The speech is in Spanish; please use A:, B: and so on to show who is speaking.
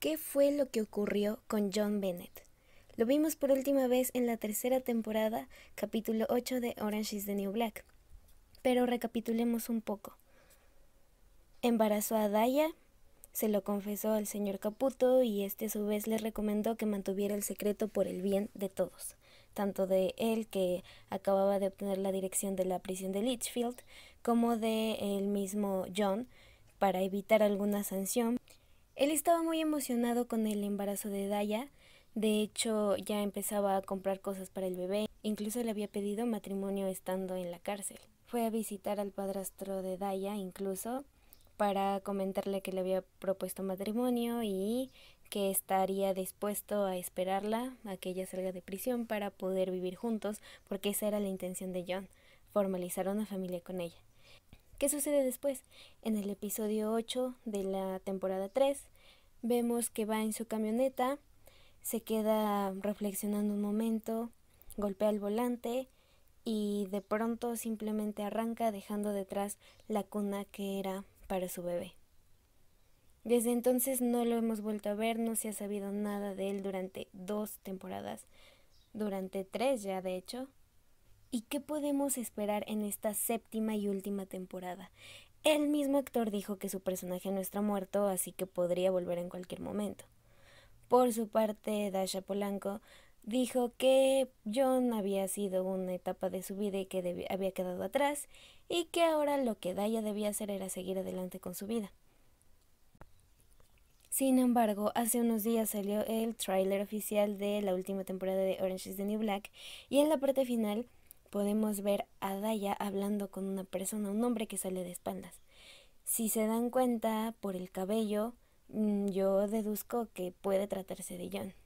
A: ¿Qué fue lo que ocurrió con John Bennett? Lo vimos por última vez en la tercera temporada, capítulo 8 de Orange is the New Black. Pero recapitulemos un poco. Embarazó a Daya, se lo confesó al señor Caputo y este a su vez le recomendó que mantuviera el secreto por el bien de todos, tanto de él que acababa de obtener la dirección de la prisión de Litchfield, como de el mismo John, para evitar alguna sanción él estaba muy emocionado con el embarazo de Daya, de hecho ya empezaba a comprar cosas para el bebé, incluso le había pedido matrimonio estando en la cárcel. Fue a visitar al padrastro de Daya incluso para comentarle que le había propuesto matrimonio y que estaría dispuesto a esperarla a que ella salga de prisión para poder vivir juntos, porque esa era la intención de John, formalizar una familia con ella. ¿Qué sucede después? En el episodio 8 de la temporada 3 vemos que va en su camioneta, se queda reflexionando un momento, golpea el volante y de pronto simplemente arranca dejando detrás la cuna que era para su bebé. Desde entonces no lo hemos vuelto a ver, no se ha sabido nada de él durante dos temporadas, durante tres ya de hecho. ¿Y qué podemos esperar en esta séptima y última temporada? El mismo actor dijo que su personaje no está muerto, así que podría volver en cualquier momento. Por su parte, Dasha Polanco dijo que John había sido una etapa de su vida y que había quedado atrás y que ahora lo que Daya debía hacer era seguir adelante con su vida. Sin embargo, hace unos días salió el tráiler oficial de la última temporada de Orange is the New Black y en la parte final podemos ver a Daya hablando con una persona, un hombre que sale de espaldas. Si se dan cuenta por el cabello, mm, yo deduzco que puede tratarse de John.